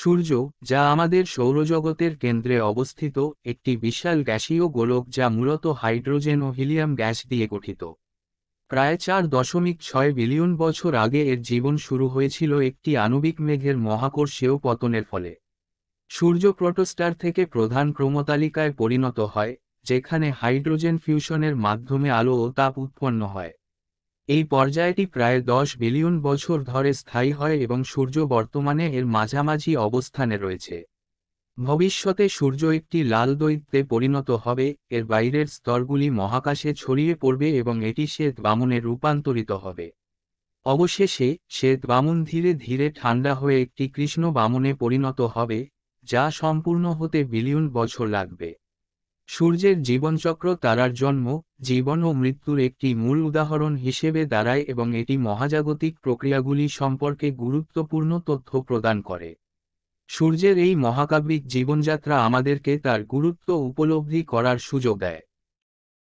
সূর্য যা আমাদের সৌরজগতের কেন্দ্রে অবস্থিত একটি বিশাল গ্যাসীয় গোলক যা মূলত হাইড্রোজেন ও হিলিয়াম গ্যাস দিয়ে গঠিত প্রায় চার দশমিক ছয় বিলিয়ন বছর আগে এর জীবন শুরু হয়েছিল একটি আণবিক মেঘের মহাকর্ষীয় পতনের ফলে সূর্য প্রোটোস্টার থেকে প্রধান ক্রমতালিকায় পরিণত হয় যেখানে হাইড্রোজেন ফিউশনের মাধ্যমে আলো ও তাপ উৎপন্ন হয় এই পর্যায়টি প্রায় দশ বিলিয়ন বছর ধরে স্থায়ী হয় এবং সূর্য বর্তমানে এর মাঝামাঝি অবস্থানে রয়েছে ভবিষ্যতে সূর্য একটি লাল দৈত্যে পরিণত হবে এর বাইরের স্তরগুলি মহাকাশে ছড়িয়ে পড়বে এবং এটি শ্বেত বামনে রূপান্তরিত হবে অবশেষে শ্বেত বামন ধীরে ধীরে ঠান্ডা হয়ে একটি কৃষ্ণ বামনে পরিণত হবে যা সম্পূর্ণ হতে বিলিয়ন বছর লাগবে সূর্যের জীবনচক্র তারার জন্ম জীবন ও মৃত্যুর একটি মূল উদাহরণ হিসেবে দাঁড়ায় এবং এটি মহাজাগতিক প্রক্রিয়াগুলি সম্পর্কে গুরুত্বপূর্ণ তথ্য প্রদান করে সূর্যের এই মহাকাব্যিক জীবনযাত্রা আমাদেরকে তার গুরুত্ব উপলব্ধি করার সুযোগ দেয়